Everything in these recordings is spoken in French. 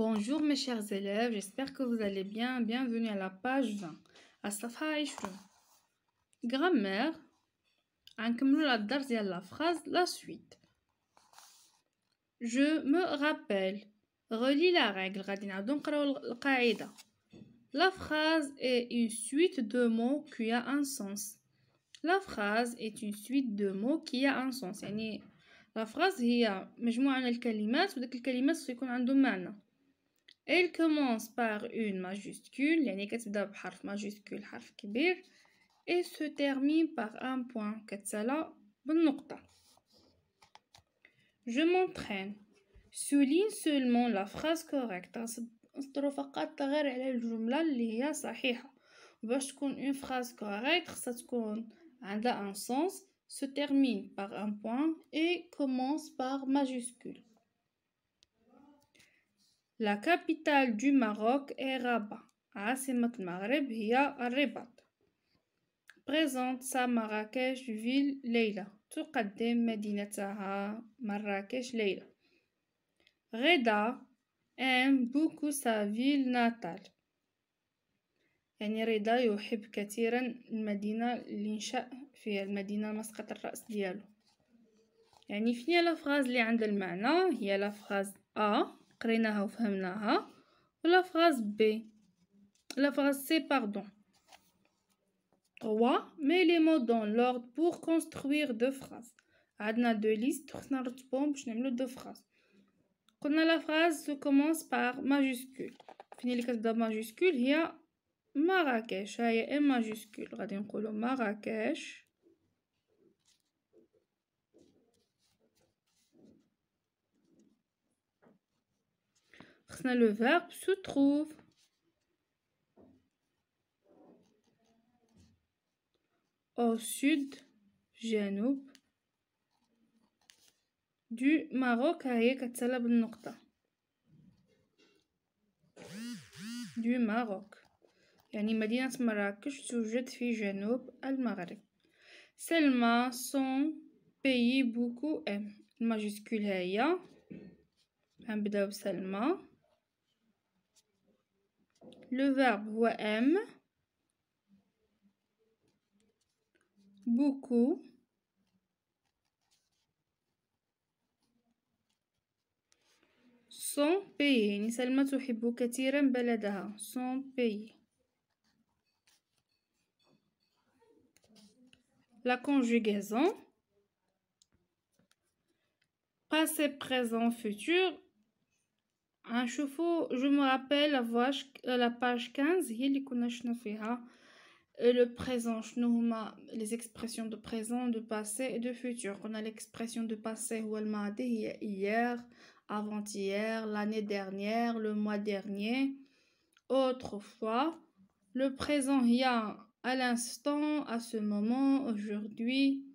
Bonjour mes chers élèves, j'espère que vous allez bien. Bienvenue à la page 20. À Grammaire. la phrase la suite. Je me rappelle. Relis la règle. La phrase est une suite de mots qui a un sens. La phrase est une suite de mots qui a un sens. La phrase est une suite de mots qui a un sens. Elle commence par une majuscule, la négative بحرف majuscule حرف kibir, et se termine par un point Je m'entraîne. Souligne seulement la phrase correcte. une phrase correcte على الجملة un sens se termine par un point et commence par majuscule لا كابيتال دو ماروك اي Rabat. عاصمة المغرب هي الرباط. بريزونت سا مراكش فيل ليلى. تقدم مدينتها مراكش ليلى. غدا ام بوكو سا فيل ناتال يعني رضا يحب كثيرا المدينة اللي نشأ فيها المدينة مسقط الرأس ديالو يعني فين لا فراز اللي عندها المعنى هي لا فراز ا La phrase B, la phrase C, pardon. Trois. Mets les mots dans l'ordre pour construire deux phrases. Adna deux listes, deux phrases. Quand la phrase se commence par majuscule. Fini les cas majuscule, il y a Marrakech. Il y a M majuscule. Marrakech. le verbe se trouve. Au sud, Janoub, du Maroc, du Maroc. يعني Marrakech au sud janoub جنوب Selma son pays beaucoup aime hein. un peu de Selma le verbe aime beaucoup, son pays son pays la conjugaison passé présent futur je Je me rappelle la page euh, la page 15 et le présent les expressions de présent de passé et de futur On a l'expression de passé elle m'a dit hier avant-hier l'année dernière le mois dernier autrefois le présent il y a à l'instant à ce moment aujourd'hui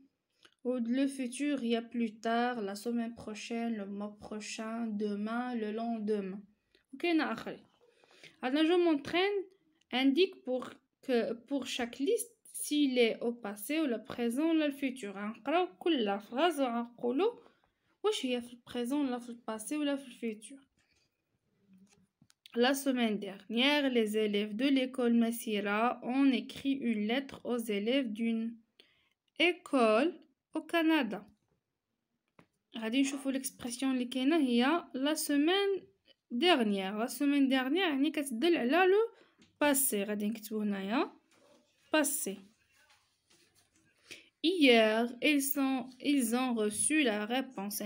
le futur, il y a plus tard, la semaine prochaine, le mois prochain, demain, le lendemain. Ok, Alors, je m'entraîne, indique pour, que, pour chaque liste s'il est au passé ou le présent ou le futur. On hein. la phrase, on واش هي في البريزون présent, le passé ou futur. La semaine dernière, les élèves de l'école Messira ont écrit une lettre aux élèves d'une école au Canada l'expression la semaine dernière la semaine dernière il y passé passé hier ils ont reçu la réponse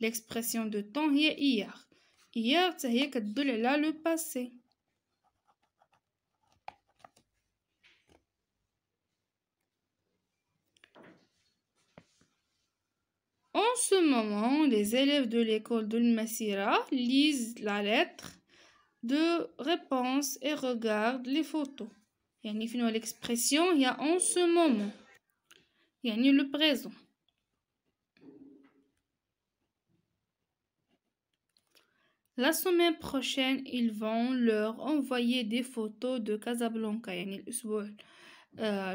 l'expression de temps est hier hier c'est le passé En ce moment, les élèves de l'école de Masira lisent la lettre de réponse et regardent les photos. يعني l'expression il y a en ce moment. il يعني le présent. La semaine prochaine, ils vont leur envoyer des photos de Casablanca. Euh,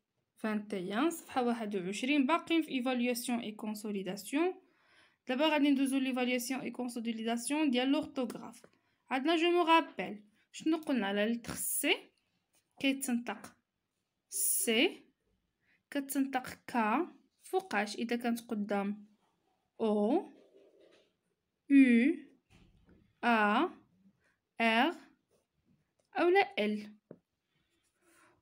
21, 21-20, nous sommes encore dans l'évaluation et consolidation. D'abord, nous allons utiliser l'évaluation et consolidation de l'orthographe. Je me rappelle, nous allons prendre la lettre C. C, qui est la lettre K, qui est la lettre H, si on a O, U, A, R ou L.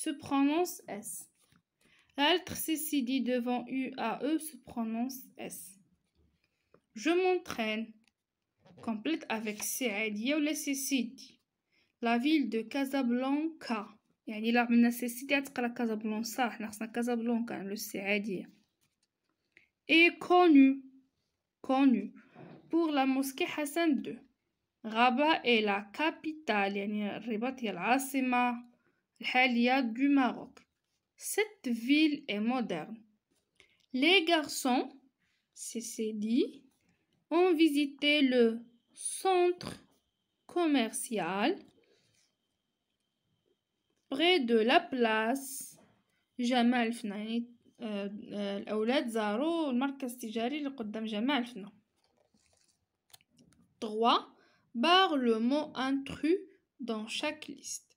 se prononce S. L'altre, ceci dit devant e, se prononce S. Je m'entraîne. Complète avec Saïdia ou La ville de Casablanca. la nécessité nécessité سيسيدي la Casablanca, حنا خصنا Casablanca, le السعاديه Et connu, connu pour la mosquée Hassan II. Rabat est la capitale, Rabat est la العاصمه الحالية du Maroc. Cette ville est moderne. Les garçons, c'est dit, ont visité le centre commercial près de la place jamal فنان الأولاد زاروا المركز التجاري اللي 3 barre le mot intrus dans chaque liste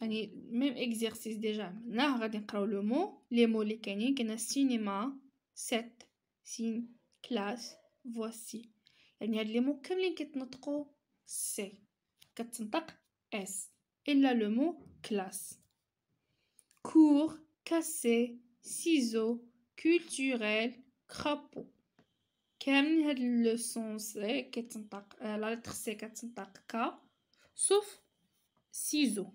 même exercice déjà. Nous avons le mot. Les mots qui est cinéma, set, sin, classe, voici. Il avons le mot qui est c s. Et le mot classe, cours, cassé, ciseaux, culturel, crapaud. Quel est le son la lettre c quatre k sauf ciseaux.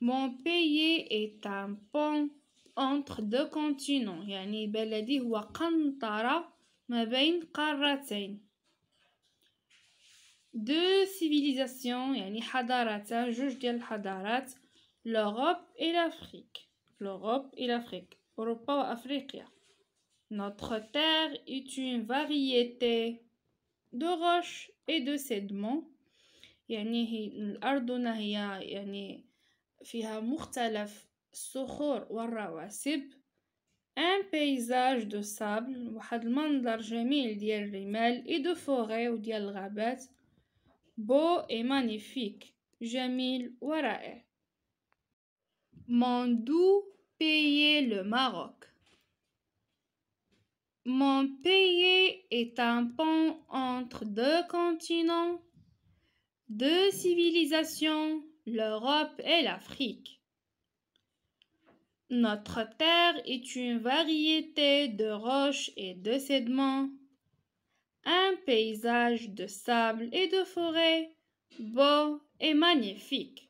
Mon pays est un pont entre deux continents يعني بلدي هو قنطرة ما بين قارتين deux civilisations يعني حضارتان جوج l'Europe et l'Afrique l'Europe et l'Afrique Notre terre est une variété de roches et de sédiments يعني الأرضنا هي يعني fiha mokhtalif sikhour un paysage de sable wahad manzhar jmil dial rimal et de forêts beau et magnifique jmil w ra'i Mandou, pays le maroc mon pays est un pont entre deux continents deux civilisations l'Europe et l'Afrique. Notre terre est une variété de roches et de sédiments, un paysage de sable et de forêt beau et magnifique.